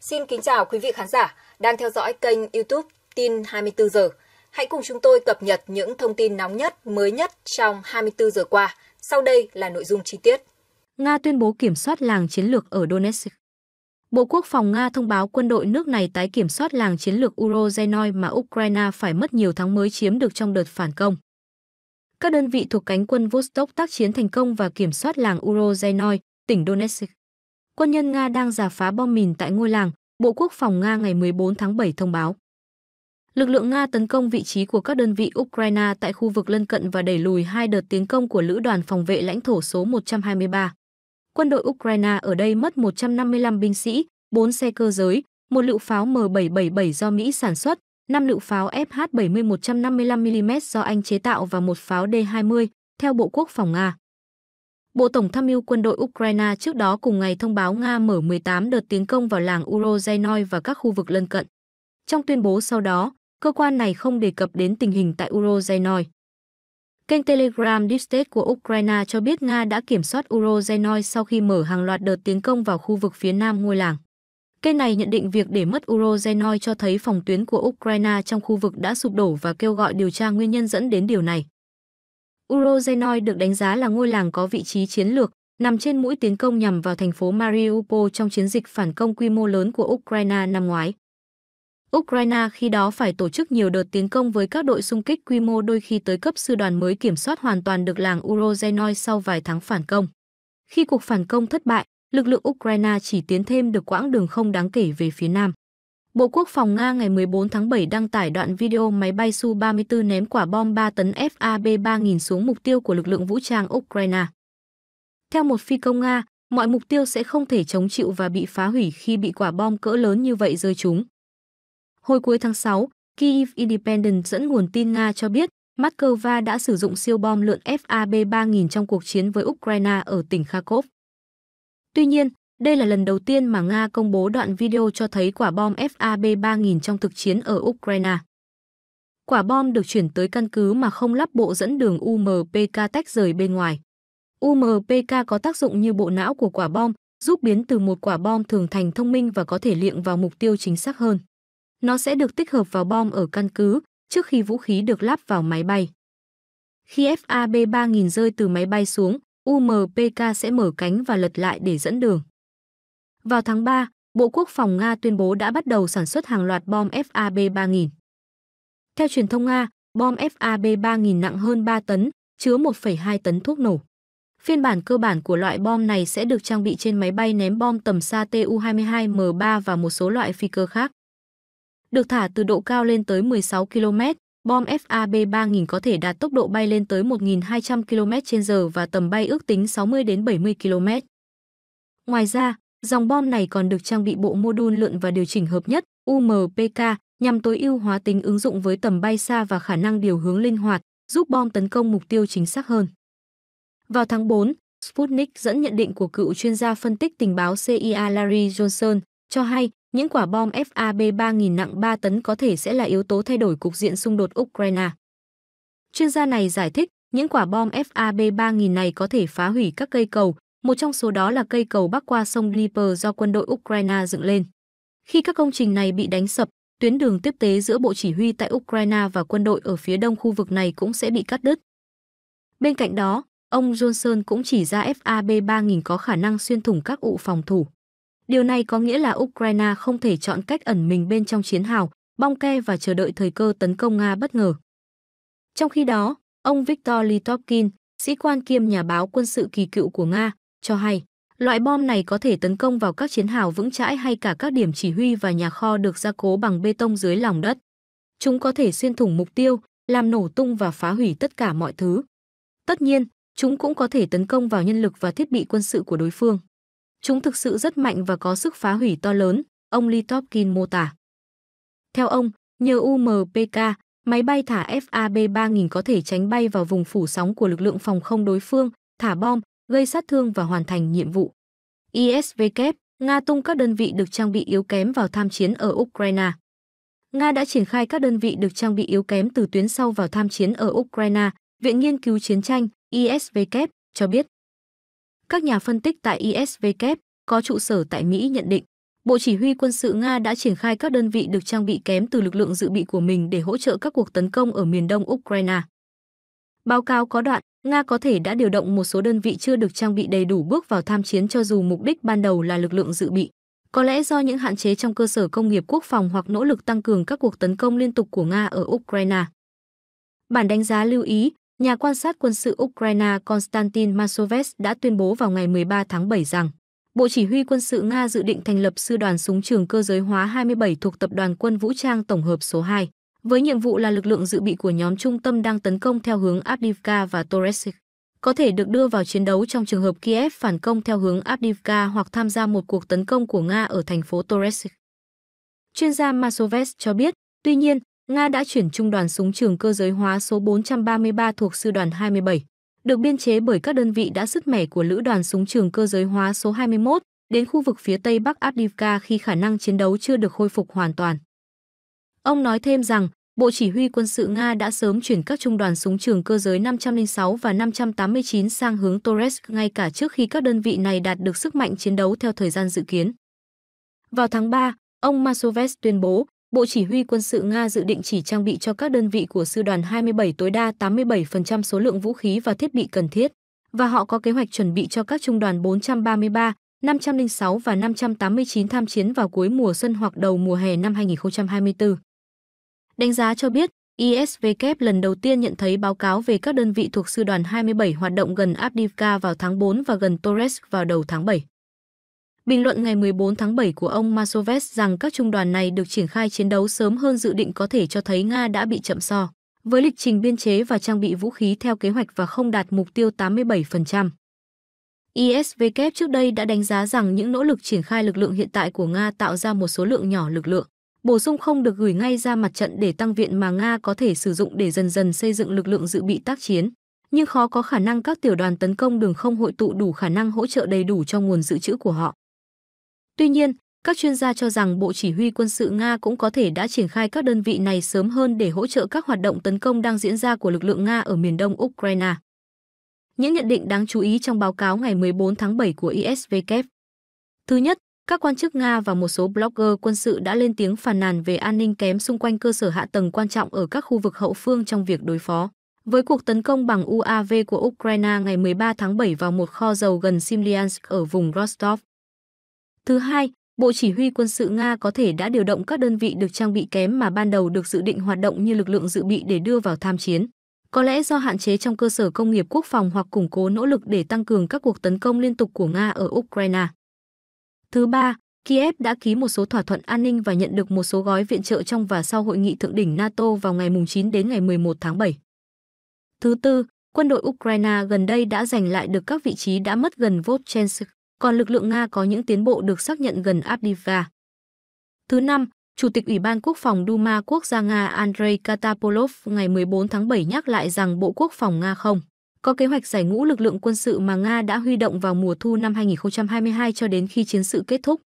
Xin kính chào quý vị khán giả đang theo dõi kênh YouTube Tin 24 giờ. Hãy cùng chúng tôi cập nhật những thông tin nóng nhất, mới nhất trong 24 giờ qua. Sau đây là nội dung chi tiết. Nga tuyên bố kiểm soát làng chiến lược ở Donetsk. Bộ Quốc phòng Nga thông báo quân đội nước này tái kiểm soát làng chiến lược Urozhenoi mà Ukraine phải mất nhiều tháng mới chiếm được trong đợt phản công. Các đơn vị thuộc cánh quân Vostok tác chiến thành công và kiểm soát làng Urozhenoi, tỉnh Donetsk quân nhân Nga đang giả phá bom mìn tại ngôi làng, Bộ Quốc phòng Nga ngày 14 tháng 7 thông báo. Lực lượng Nga tấn công vị trí của các đơn vị Ukraine tại khu vực lân cận và đẩy lùi hai đợt tiến công của Lữ đoàn Phòng vệ lãnh thổ số 123. Quân đội Ukraine ở đây mất 155 binh sĩ, 4 xe cơ giới, một lựu pháo M777 do Mỹ sản xuất, 5 lựu pháo FH-70 155mm do Anh chế tạo và một pháo D-20, theo Bộ Quốc phòng Nga. Bộ Tổng tham mưu quân đội Ukraine trước đó cùng ngày thông báo Nga mở 18 đợt tiến công vào làng Urozhainoy và các khu vực lân cận. Trong tuyên bố sau đó, cơ quan này không đề cập đến tình hình tại Urozhainoy. Kênh Telegram Deep State của Ukraine cho biết Nga đã kiểm soát Urozhainoy sau khi mở hàng loạt đợt tiến công vào khu vực phía nam ngôi làng. Kênh này nhận định việc để mất Urozhainoy cho thấy phòng tuyến của Ukraine trong khu vực đã sụp đổ và kêu gọi điều tra nguyên nhân dẫn đến điều này. Urozhenoi được đánh giá là ngôi làng có vị trí chiến lược, nằm trên mũi tiến công nhằm vào thành phố Mariupol trong chiến dịch phản công quy mô lớn của Ukraine năm ngoái. Ukraine khi đó phải tổ chức nhiều đợt tiến công với các đội xung kích quy mô đôi khi tới cấp sư đoàn mới kiểm soát hoàn toàn được làng Urozhenoi sau vài tháng phản công. Khi cuộc phản công thất bại, lực lượng Ukraine chỉ tiến thêm được quãng đường không đáng kể về phía nam. Bộ Quốc phòng Nga ngày 14 tháng 7 đăng tải đoạn video máy bay Su-34 ném quả bom 3 tấn FAB-3000 xuống mục tiêu của lực lượng vũ trang Ukraine. Theo một phi công Nga, mọi mục tiêu sẽ không thể chống chịu và bị phá hủy khi bị quả bom cỡ lớn như vậy rơi chúng. Hồi cuối tháng 6, Kyiv Independent dẫn nguồn tin Nga cho biết Moscow đã sử dụng siêu bom lượn FAB-3000 trong cuộc chiến với Ukraine ở tỉnh Kharkov. Tuy nhiên, đây là lần đầu tiên mà Nga công bố đoạn video cho thấy quả bom FAB-3000 trong thực chiến ở Ukraine. Quả bom được chuyển tới căn cứ mà không lắp bộ dẫn đường UMPK tách rời bên ngoài. UMPK có tác dụng như bộ não của quả bom, giúp biến từ một quả bom thường thành thông minh và có thể liệng vào mục tiêu chính xác hơn. Nó sẽ được tích hợp vào bom ở căn cứ trước khi vũ khí được lắp vào máy bay. Khi FAB-3000 rơi từ máy bay xuống, UMPK sẽ mở cánh và lật lại để dẫn đường. Vào tháng 3, Bộ Quốc phòng Nga tuyên bố đã bắt đầu sản xuất hàng loạt bom FAB-3000. Theo truyền thông Nga, bom FAB-3000 nặng hơn 3 tấn, chứa 1,2 tấn thuốc nổ. Phiên bản cơ bản của loại bom này sẽ được trang bị trên máy bay ném bom tầm xa Tu-22M3 và một số loại phi cơ khác. Được thả từ độ cao lên tới 16 km, bom FAB-3000 có thể đạt tốc độ bay lên tới 1.200 km/h và tầm bay ước tính 60 70 km. Ngoài ra, Dòng bom này còn được trang bị bộ mô đun lượn và điều chỉnh hợp nhất UMPK nhằm tối ưu hóa tính ứng dụng với tầm bay xa và khả năng điều hướng linh hoạt, giúp bom tấn công mục tiêu chính xác hơn. Vào tháng 4, Sputnik dẫn nhận định của cựu chuyên gia phân tích tình báo CIA Larry Johnson cho hay những quả bom FAB 3000 nặng 3 tấn có thể sẽ là yếu tố thay đổi cục diện xung đột Ukraine. Chuyên gia này giải thích, những quả bom FAB 3000 này có thể phá hủy các cây cầu, một trong số đó là cây cầu bắc qua sông Dnieper do quân đội Ukraine dựng lên. Khi các công trình này bị đánh sập, tuyến đường tiếp tế giữa Bộ Chỉ huy tại Ukraine và quân đội ở phía đông khu vực này cũng sẽ bị cắt đứt. Bên cạnh đó, ông Johnson cũng chỉ ra FAB 3000 có khả năng xuyên thủng các ụ phòng thủ. Điều này có nghĩa là Ukraine không thể chọn cách ẩn mình bên trong chiến hào, bong ke và chờ đợi thời cơ tấn công Nga bất ngờ. Trong khi đó, ông Viktor Litovkin, sĩ quan kiêm nhà báo quân sự kỳ cựu của Nga, cho hay loại bom này có thể tấn công vào các chiến hào vững chãi hay cả các điểm chỉ huy và nhà kho được gia cố bằng bê tông dưới lòng đất. Chúng có thể xuyên thủng mục tiêu, làm nổ tung và phá hủy tất cả mọi thứ. Tất nhiên, chúng cũng có thể tấn công vào nhân lực và thiết bị quân sự của đối phương. Chúng thực sự rất mạnh và có sức phá hủy to lớn, ông Litopkin mô tả. Theo ông, nhờ UMPK, máy bay thả FAB-3000 có thể tránh bay vào vùng phủ sóng của lực lượng phòng không đối phương, thả bom, gây sát thương và hoàn thành nhiệm vụ. ISW, Nga tung các đơn vị được trang bị yếu kém vào tham chiến ở Ukraine. Nga đã triển khai các đơn vị được trang bị yếu kém từ tuyến sau vào tham chiến ở Ukraine, Viện Nghiên cứu Chiến tranh ISW cho biết. Các nhà phân tích tại ISW có trụ sở tại Mỹ nhận định, Bộ Chỉ huy quân sự Nga đã triển khai các đơn vị được trang bị kém từ lực lượng dự bị của mình để hỗ trợ các cuộc tấn công ở miền đông Ukraine. Báo cáo có đoạn, Nga có thể đã điều động một số đơn vị chưa được trang bị đầy đủ bước vào tham chiến cho dù mục đích ban đầu là lực lượng dự bị. Có lẽ do những hạn chế trong cơ sở công nghiệp quốc phòng hoặc nỗ lực tăng cường các cuộc tấn công liên tục của Nga ở Ukraine. Bản đánh giá lưu ý, nhà quan sát quân sự Ukraine Konstantin Masoves đã tuyên bố vào ngày 13 tháng 7 rằng Bộ Chỉ huy quân sự Nga dự định thành lập sư đoàn súng trường cơ giới hóa 27 thuộc Tập đoàn Quân Vũ trang Tổng hợp số 2 với nhiệm vụ là lực lượng dự bị của nhóm trung tâm đang tấn công theo hướng Avdiivka và Toresic, có thể được đưa vào chiến đấu trong trường hợp Kiev phản công theo hướng Avdiivka hoặc tham gia một cuộc tấn công của Nga ở thành phố Toresic. Chuyên gia Masoves cho biết, tuy nhiên, Nga đã chuyển trung đoàn súng trường cơ giới hóa số 433 thuộc sư đoàn 27, được biên chế bởi các đơn vị đã sứt mẻ của lữ đoàn súng trường cơ giới hóa số 21 đến khu vực phía tây bắc Avdiivka khi khả năng chiến đấu chưa được khôi phục hoàn toàn. Ông nói thêm rằng, Bộ Chỉ huy quân sự Nga đã sớm chuyển các trung đoàn súng trường cơ giới 506 và 589 sang hướng Toretsk ngay cả trước khi các đơn vị này đạt được sức mạnh chiến đấu theo thời gian dự kiến. Vào tháng 3, ông Masovets tuyên bố, Bộ Chỉ huy quân sự Nga dự định chỉ trang bị cho các đơn vị của sư đoàn 27 tối đa 87% số lượng vũ khí và thiết bị cần thiết, và họ có kế hoạch chuẩn bị cho các trung đoàn 433, 506 và 589 tham chiến vào cuối mùa xuân hoặc đầu mùa hè năm 2024. Đánh giá cho biết, ISW lần đầu tiên nhận thấy báo cáo về các đơn vị thuộc sư đoàn 27 hoạt động gần Abdivka vào tháng 4 và gần Torres vào đầu tháng 7. Bình luận ngày 14 tháng 7 của ông Masovets rằng các trung đoàn này được triển khai chiến đấu sớm hơn dự định có thể cho thấy Nga đã bị chậm so, với lịch trình biên chế và trang bị vũ khí theo kế hoạch và không đạt mục tiêu 87%. ISW trước đây đã đánh giá rằng những nỗ lực triển khai lực lượng hiện tại của Nga tạo ra một số lượng nhỏ lực lượng bổ sung không được gửi ngay ra mặt trận để tăng viện mà Nga có thể sử dụng để dần dần xây dựng lực lượng dự bị tác chiến. Nhưng khó có khả năng các tiểu đoàn tấn công đường không hội tụ đủ khả năng hỗ trợ đầy đủ cho nguồn dự trữ của họ. Tuy nhiên, các chuyên gia cho rằng Bộ Chỉ huy quân sự Nga cũng có thể đã triển khai các đơn vị này sớm hơn để hỗ trợ các hoạt động tấn công đang diễn ra của lực lượng Nga ở miền đông Ukraine. Những nhận định đáng chú ý trong báo cáo ngày 14 tháng 7 của ISVK. Thứ nhất, các quan chức Nga và một số blogger quân sự đã lên tiếng phàn nàn về an ninh kém xung quanh cơ sở hạ tầng quan trọng ở các khu vực hậu phương trong việc đối phó. Với cuộc tấn công bằng UAV của Ukraine ngày 13 tháng 7 vào một kho dầu gần Simliansk ở vùng Rostov. Thứ hai, Bộ Chỉ huy quân sự Nga có thể đã điều động các đơn vị được trang bị kém mà ban đầu được dự định hoạt động như lực lượng dự bị để đưa vào tham chiến. Có lẽ do hạn chế trong cơ sở công nghiệp quốc phòng hoặc củng cố nỗ lực để tăng cường các cuộc tấn công liên tục của Nga ở Ukraine. Thứ ba, Kiev đã ký một số thỏa thuận an ninh và nhận được một số gói viện trợ trong và sau hội nghị thượng đỉnh NATO vào ngày 9 đến ngày 11 tháng 7. Thứ tư, quân đội Ukraine gần đây đã giành lại được các vị trí đã mất gần Volchensk, còn lực lượng Nga có những tiến bộ được xác nhận gần Avdiivka. Thứ năm, Chủ tịch Ủy ban Quốc phòng Duma Quốc gia Nga Andrei Katapolov ngày 14 tháng 7 nhắc lại rằng Bộ Quốc phòng Nga không có kế hoạch giải ngũ lực lượng quân sự mà Nga đã huy động vào mùa thu năm 2022 cho đến khi chiến sự kết thúc.